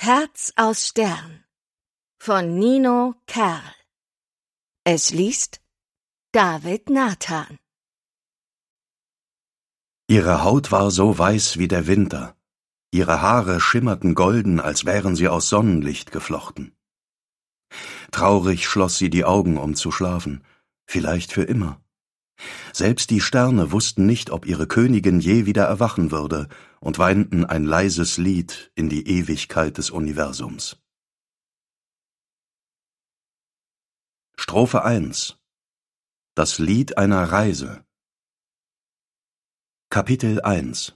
Herz aus Stern von Nino Kerl. Es liest David Nathan. Ihre Haut war so weiß wie der Winter, ihre Haare schimmerten golden, als wären sie aus Sonnenlicht geflochten. Traurig schloss sie die Augen, um zu schlafen, vielleicht für immer. Selbst die Sterne wussten nicht, ob ihre Königin je wieder erwachen würde, und weinten ein leises Lied in die Ewigkeit des Universums. Strophe 1 Das Lied einer Reise Kapitel 1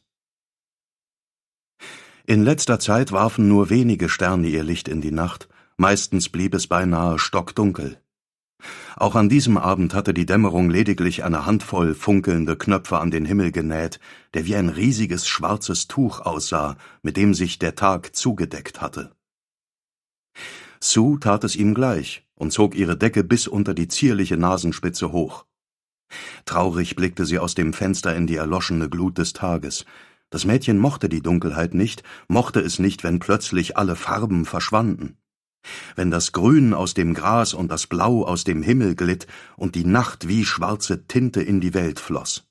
In letzter Zeit warfen nur wenige Sterne ihr Licht in die Nacht, meistens blieb es beinahe stockdunkel. Auch an diesem Abend hatte die Dämmerung lediglich eine Handvoll funkelnde Knöpfe an den Himmel genäht, der wie ein riesiges schwarzes Tuch aussah, mit dem sich der Tag zugedeckt hatte. Sue tat es ihm gleich und zog ihre Decke bis unter die zierliche Nasenspitze hoch. Traurig blickte sie aus dem Fenster in die erloschene Glut des Tages. Das Mädchen mochte die Dunkelheit nicht, mochte es nicht, wenn plötzlich alle Farben verschwanden wenn das Grün aus dem Gras und das Blau aus dem Himmel glitt und die Nacht wie schwarze Tinte in die Welt floss.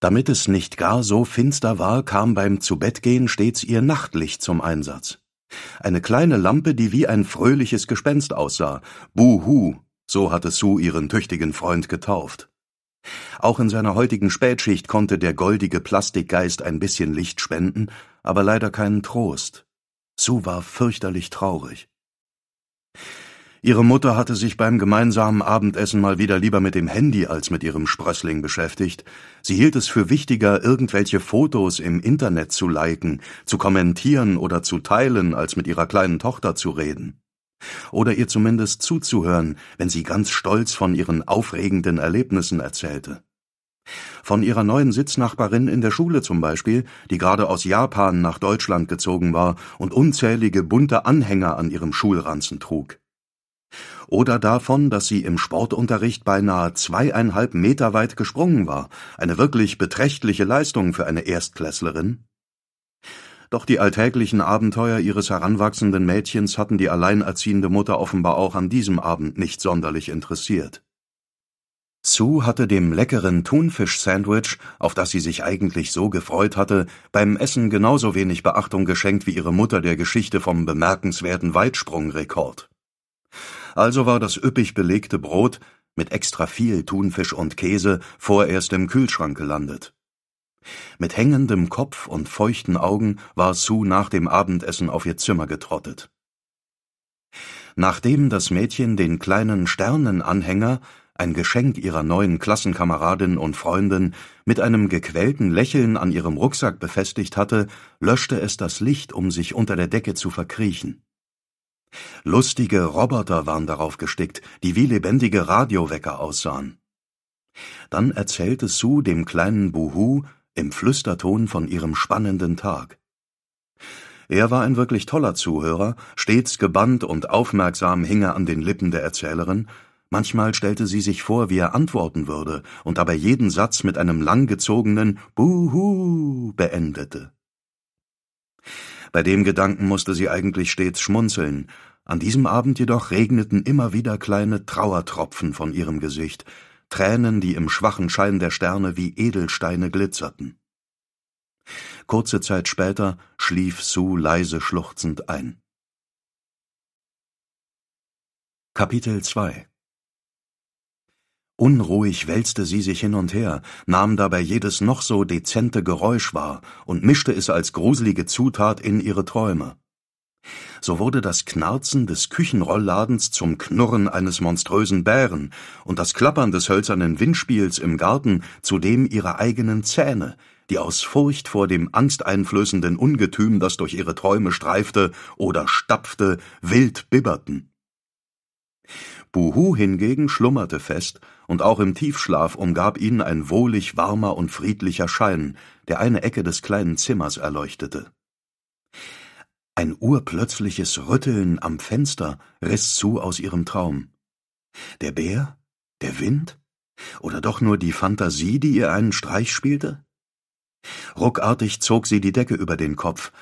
Damit es nicht gar so finster war, kam beim Zubettgehen stets ihr Nachtlicht zum Einsatz. Eine kleine Lampe, die wie ein fröhliches Gespenst aussah. Buhu, so hatte Sue ihren tüchtigen Freund getauft. Auch in seiner heutigen Spätschicht konnte der goldige Plastikgeist ein bisschen Licht spenden, aber leider keinen Trost. Sue war fürchterlich traurig. Ihre Mutter hatte sich beim gemeinsamen Abendessen mal wieder lieber mit dem Handy als mit ihrem Sprössling beschäftigt. Sie hielt es für wichtiger, irgendwelche Fotos im Internet zu liken, zu kommentieren oder zu teilen, als mit ihrer kleinen Tochter zu reden. Oder ihr zumindest zuzuhören, wenn sie ganz stolz von ihren aufregenden Erlebnissen erzählte. Von ihrer neuen Sitznachbarin in der Schule zum Beispiel, die gerade aus Japan nach Deutschland gezogen war und unzählige bunte Anhänger an ihrem Schulranzen trug. Oder davon, dass sie im Sportunterricht beinahe zweieinhalb Meter weit gesprungen war, eine wirklich beträchtliche Leistung für eine Erstklässlerin. Doch die alltäglichen Abenteuer ihres heranwachsenden Mädchens hatten die alleinerziehende Mutter offenbar auch an diesem Abend nicht sonderlich interessiert. Sue hatte dem leckeren Thunfisch-Sandwich, auf das sie sich eigentlich so gefreut hatte, beim Essen genauso wenig Beachtung geschenkt wie ihre Mutter der Geschichte vom bemerkenswerten Weitsprungrekord. Also war das üppig belegte Brot mit extra viel Thunfisch und Käse vorerst im Kühlschrank gelandet. Mit hängendem Kopf und feuchten Augen war Sue nach dem Abendessen auf ihr Zimmer getrottet. Nachdem das Mädchen den kleinen Sternenanhänger ein Geschenk ihrer neuen Klassenkameradin und Freundin, mit einem gequälten Lächeln an ihrem Rucksack befestigt hatte, löschte es das Licht, um sich unter der Decke zu verkriechen. Lustige Roboter waren darauf gestickt, die wie lebendige Radiowecker aussahen. Dann erzählte Sue dem kleinen Buhu im Flüsterton von ihrem spannenden Tag. Er war ein wirklich toller Zuhörer, stets gebannt und aufmerksam hing er an den Lippen der Erzählerin, Manchmal stellte sie sich vor, wie er antworten würde und dabei jeden Satz mit einem langgezogenen Buhu beendete. Bei dem Gedanken musste sie eigentlich stets schmunzeln. An diesem Abend jedoch regneten immer wieder kleine Trauertropfen von ihrem Gesicht, Tränen, die im schwachen Schein der Sterne wie Edelsteine glitzerten. Kurze Zeit später schlief Sue leise schluchzend ein. Kapitel 2 Unruhig wälzte sie sich hin und her, nahm dabei jedes noch so dezente Geräusch wahr und mischte es als gruselige Zutat in ihre Träume. So wurde das Knarzen des Küchenrollladens zum Knurren eines monströsen Bären und das Klappern des hölzernen Windspiels im Garten zudem ihre eigenen Zähne, die aus Furcht vor dem angsteinflößenden Ungetüm, das durch ihre Träume streifte oder stapfte, wild bibberten. Buhu hingegen schlummerte fest, und auch im Tiefschlaf umgab ihn ein wohlig warmer und friedlicher Schein, der eine Ecke des kleinen Zimmers erleuchtete. Ein urplötzliches Rütteln am Fenster riss zu aus ihrem Traum. Der Bär? Der Wind? Oder doch nur die Fantasie, die ihr einen Streich spielte? Ruckartig zog sie die Decke über den Kopf,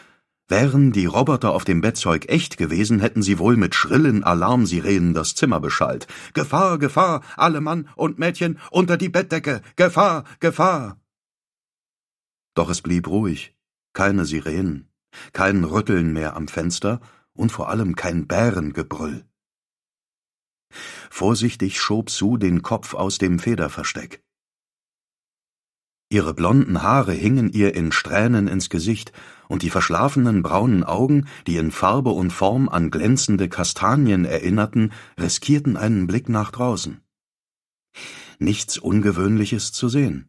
Wären die Roboter auf dem Bettzeug echt gewesen, hätten sie wohl mit schrillen Alarmsirenen das Zimmer beschallt. Gefahr, Gefahr, alle Mann und Mädchen unter die Bettdecke, Gefahr, Gefahr. Doch es blieb ruhig, keine Sirenen, kein Rütteln mehr am Fenster und vor allem kein Bärengebrüll. Vorsichtig schob Sue den Kopf aus dem Federversteck. Ihre blonden Haare hingen ihr in Strähnen ins Gesicht und die verschlafenen braunen Augen, die in Farbe und Form an glänzende Kastanien erinnerten, riskierten einen Blick nach draußen. Nichts Ungewöhnliches zu sehen.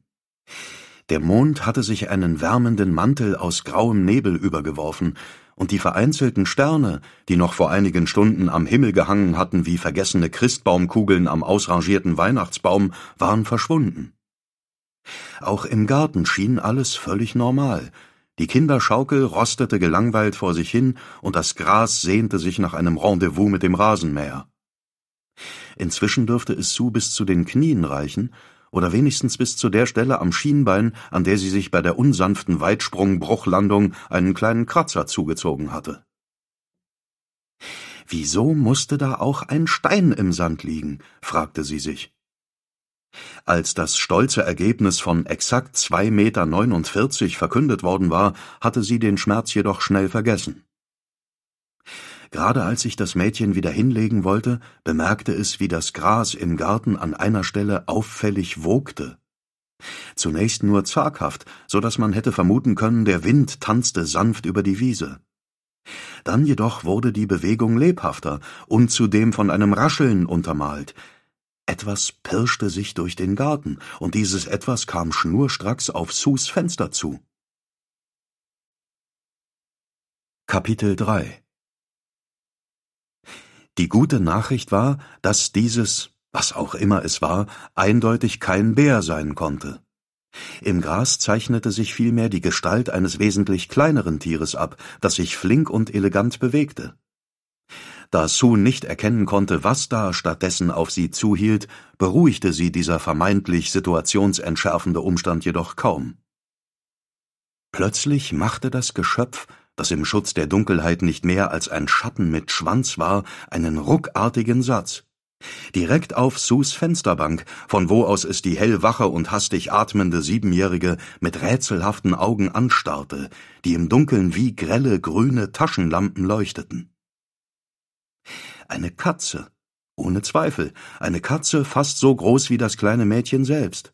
Der Mond hatte sich einen wärmenden Mantel aus grauem Nebel übergeworfen, und die vereinzelten Sterne, die noch vor einigen Stunden am Himmel gehangen hatten wie vergessene Christbaumkugeln am ausrangierten Weihnachtsbaum, waren verschwunden. Auch im Garten schien alles völlig normal, die Kinderschaukel rostete gelangweilt vor sich hin, und das Gras sehnte sich nach einem Rendezvous mit dem Rasenmäher. Inzwischen dürfte es Sue bis zu den Knien reichen, oder wenigstens bis zu der Stelle am Schienbein, an der sie sich bei der unsanften Weitsprung-Bruchlandung einen kleinen Kratzer zugezogen hatte. Wieso musste da auch ein Stein im Sand liegen? fragte sie sich. Als das stolze Ergebnis von exakt 2,49 Meter verkündet worden war, hatte sie den Schmerz jedoch schnell vergessen. Gerade als sich das Mädchen wieder hinlegen wollte, bemerkte es, wie das Gras im Garten an einer Stelle auffällig wogte. Zunächst nur zaghaft, so daß man hätte vermuten können, der Wind tanzte sanft über die Wiese. Dann jedoch wurde die Bewegung lebhafter und zudem von einem Rascheln untermalt, etwas pirschte sich durch den Garten, und dieses Etwas kam schnurstracks auf Sus Fenster zu. Kapitel 3 Die gute Nachricht war, dass dieses, was auch immer es war, eindeutig kein Bär sein konnte. Im Gras zeichnete sich vielmehr die Gestalt eines wesentlich kleineren Tieres ab, das sich flink und elegant bewegte. Da Sun nicht erkennen konnte, was da stattdessen auf sie zuhielt, beruhigte sie dieser vermeintlich situationsentschärfende Umstand jedoch kaum. Plötzlich machte das Geschöpf, das im Schutz der Dunkelheit nicht mehr als ein Schatten mit Schwanz war, einen ruckartigen Satz. Direkt auf Sus Fensterbank, von wo aus es die hellwache und hastig atmende Siebenjährige mit rätselhaften Augen anstarrte, die im Dunkeln wie grelle grüne Taschenlampen leuchteten. Eine Katze. Ohne Zweifel, eine Katze fast so groß wie das kleine Mädchen selbst.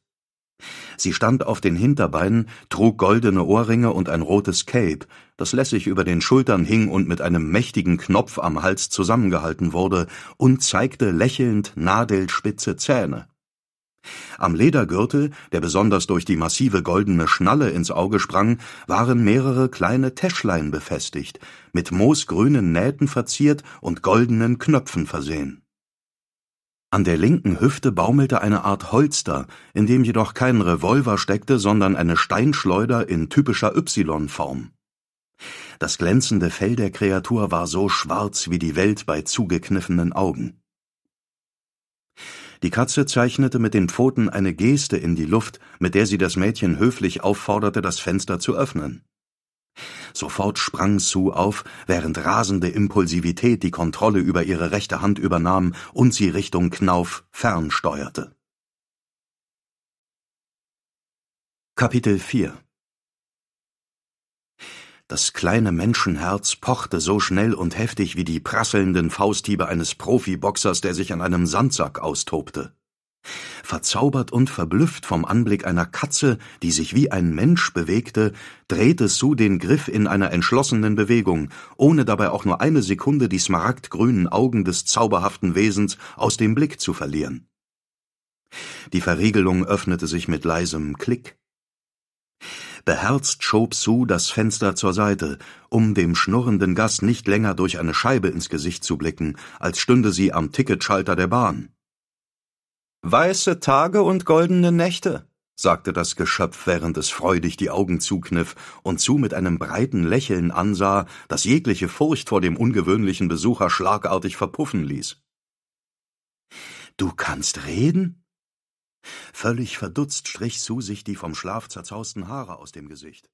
Sie stand auf den Hinterbeinen, trug goldene Ohrringe und ein rotes Cape, das lässig über den Schultern hing und mit einem mächtigen Knopf am Hals zusammengehalten wurde, und zeigte lächelnd nadelspitze Zähne. Am Ledergürtel, der besonders durch die massive goldene Schnalle ins Auge sprang, waren mehrere kleine Täschlein befestigt, mit moosgrünen Nähten verziert und goldenen Knöpfen versehen. An der linken Hüfte baumelte eine Art Holster, in dem jedoch kein Revolver steckte, sondern eine Steinschleuder in typischer Y-Form. Das glänzende Fell der Kreatur war so schwarz wie die Welt bei zugekniffenen Augen. Die Katze zeichnete mit den Pfoten eine Geste in die Luft, mit der sie das Mädchen höflich aufforderte, das Fenster zu öffnen. Sofort sprang Sue auf, während rasende Impulsivität die Kontrolle über ihre rechte Hand übernahm und sie Richtung Knauf fernsteuerte. Kapitel 4 das kleine Menschenherz pochte so schnell und heftig wie die prasselnden Fausthiebe eines Profiboxers, der sich an einem Sandsack austobte. Verzaubert und verblüfft vom Anblick einer Katze, die sich wie ein Mensch bewegte, drehte Sue den Griff in einer entschlossenen Bewegung, ohne dabei auch nur eine Sekunde die smaragdgrünen Augen des zauberhaften Wesens aus dem Blick zu verlieren. Die Verriegelung öffnete sich mit leisem Klick. Beherzt schob Sue das Fenster zur Seite, um dem schnurrenden Gast nicht länger durch eine Scheibe ins Gesicht zu blicken, als stünde sie am Ticketschalter der Bahn. Weiße Tage und goldene Nächte, sagte das Geschöpf, während es freudig die Augen zukniff und Sue mit einem breiten Lächeln ansah, das jegliche Furcht vor dem ungewöhnlichen Besucher schlagartig verpuffen ließ. Du kannst reden? Völlig verdutzt strich Sue sich die vom Schlaf zerzausten Haare aus dem Gesicht.